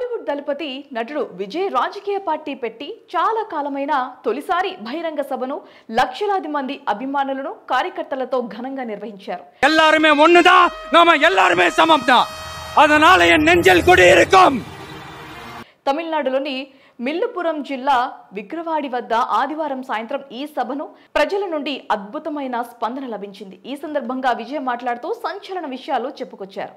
టాలీవుడ్ దళపతి నటుడు విజయ్ రాజకీయ పార్టీ పెట్టి చాలా కాలమైన తొలిసారి బహిరంగ సభను లక్షలాది మంది అభిమానులను కార్యకర్తలతో ఘనంగా నిర్వహించారు తమిళనాడులోని మిల్లుపురం జిల్లా విగ్రవాడి వద్ద ఆదివారం సాయంత్రం ఈ సభను ప్రజల నుండి అద్భుతమైన స్పందన లభించింది ఈ సందర్భంగా విజయ్ మాట్లాడుతూ సంచలన విషయాలు చెప్పుకొచ్చారు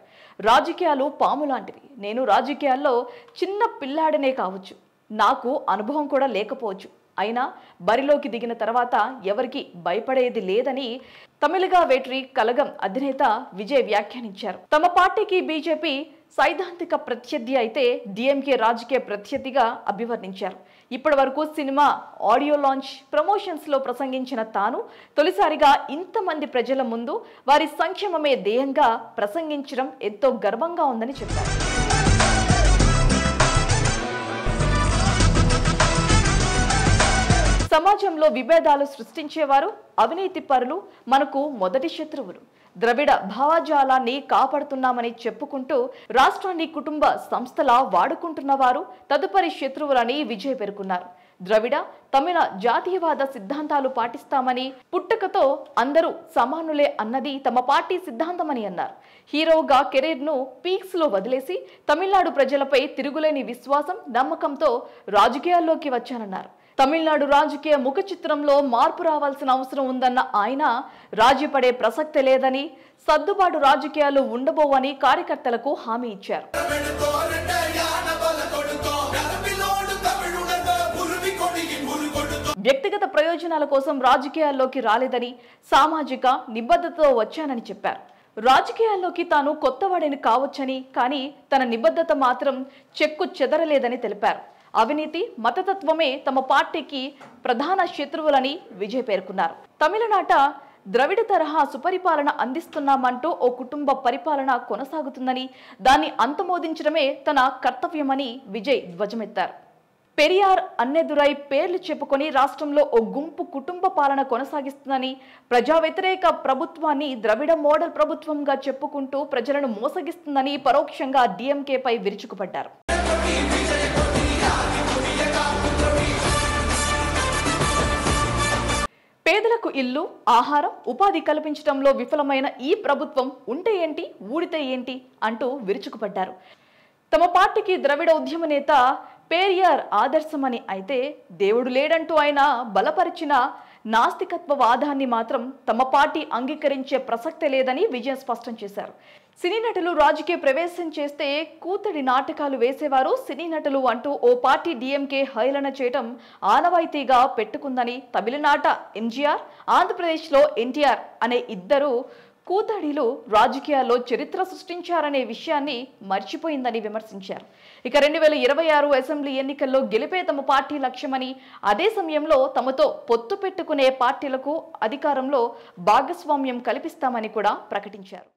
రాజకీయాలు పాము లాంటివి నేను రాజకీయాల్లో చిన్న పిల్లాడనే కావచ్చు నాకు అనుభవం కూడా లేకపోవచ్చు అయినా బరిలోకి దిగిన తర్వాత ఎవరికి భయపడేది లేదని తమిళగా వేట్రి కలగం అధినేత విజయ్ వ్యాఖ్యానించారు తమ పార్టీకి బీజేపీ సైద్ధాంతిక ప్రత్యర్థి అయితే డిఎంకే రాజకీయ ప్రత్యర్థిగా అభివర్ణించారు ఇప్పటి వరకు సినిమా ఆడియో లాంచ్ ప్రమోషన్స్లో ప్రసంగించిన తాను తొలిసారిగా ఇంతమంది ప్రజల ముందు వారి సంక్షేమమే ధ్యేయంగా ప్రసంగించడం ఎంతో గర్వంగా ఉందని చెప్పారు సమాజంలో విభేదాలు సృష్టించేవారు అవినీతి పరులు మనకు మొదటి శత్రువులు ద్రవిడ భావజాలాన్ని కాపాడుతున్నామని చెప్పుకుంటూ రాష్ట్రాన్ని కుటుంబ సంస్థలా వాడుకుంటున్న వారు తదుపరి శత్రువులని విజయ్ పేర్కొన్నారు ద్రవిడ తమిళ జాతీయవాద సిద్ధాంతాలు పాటిస్తామని పుట్టుకతో అందరూ సమానులే అన్నది తమ పార్టీ సిద్ధాంతమని అన్నారు హీరోగా కెరీర్ను పీక్స్లో వదిలేసి తమిళనాడు ప్రజలపై తిరుగులేని విశ్వాసం నమ్మకంతో రాజకీయాల్లోకి వచ్చానన్నారు తమిళనాడు రాజకీయ ముఖ చిత్రంలో మార్పు రావాల్సిన అవసరం ఉందన్న ఆయన రాజీపడే ప్రసక్తే లేదని సర్దుబాటు రాజకీయాలు ఉండబోవని కార్యకర్తలకు హామీ ఇచ్చారు వ్యక్తిగత ప్రయోజనాల కోసం రాజకీయాల్లోకి రాలేదని సామాజిక నిబద్ధతతో వచ్చానని చెప్పారు రాజకీయాల్లోకి తాను కొత్తవాడిని కావచ్చని కానీ తన నిబద్ధత మాత్రం చెక్కు చెదరలేదని తెలిపారు అవినీతి మతతత్వమే తమ పార్టీకి ప్రధాన శత్రువులని విజయ్ పేర్కొన్నారు తమిళనాట ద్రవిడ తరహా సుపరిపాలన అందిస్తున్నామంటూ ఓ కుటుంబ పరిపాలన కొనసాగుతుందని దాన్ని అంతమోదించడమే తన కర్తవ్యమని విజయ్ ధ్వజమెత్తారు పెరియార్ అన్నెదురై పేర్లు చెప్పుకొని రాష్ట్రంలో ఓ గుంపు కుటుంబ పాలన కొనసాగిస్తుందని ప్రజా వ్యతిరేక ప్రభుత్వాన్ని ద్రవిడ మోడల్ ప్రభుత్వంగా చెప్పుకుంటూ ప్రజలను మోసగిస్తుందని పరోక్షంగా డిఎంకేపై విరుచుకుపడ్డారు పేదలకు ఇల్లు ఆహారం ఉపాధి కల్పించడంలో విఫలమైన ఈ ప్రభుత్వం ఉంటే ఏంటి ఊడితే ఏంటి అంటూ విరుచుకుపడ్డారు తమ పార్టీకి ద్రవిడ ఉద్యమ నేత పేరియార్ ఆదర్శమని అయితే దేవుడు లేడంటూ ఆయన బలపరిచిన నాస్తికత్వ వాదాన్ని మాత్రం తమ పార్టీ అంగీకరించే ప్రసక్తే లేదని విజయం స్పష్టం చేశారు సినీ నటులు రాజకీయ ప్రవేశం చేస్తే కూతడి నాటకాలు వేసేవారు సినీ నటులు అంటూ ఓ పార్టీ డీఎంకే హైలన చేయటం ఆనవాయితీగా పెట్టుకుందని తమిళనాట ఎంజీఆర్ ఆంధ్రప్రదేశ్లో ఎన్టీఆర్ అనే ఇద్దరు కూతడిలు రాజకీయాల్లో చరిత్ర సృష్టించారనే విషయాన్ని మర్చిపోయిందని విమర్శించారు ఇక రెండు వేల ఇరవై ఆరు అసెంబ్లీ ఎన్నికల్లో గెలిపే తమ పార్టీ లక్ష్యమని అదే సమయంలో తమతో పొత్తు పెట్టుకునే పార్టీలకు అధికారంలో భాగస్వామ్యం కల్పిస్తామని కూడా ప్రకటించారు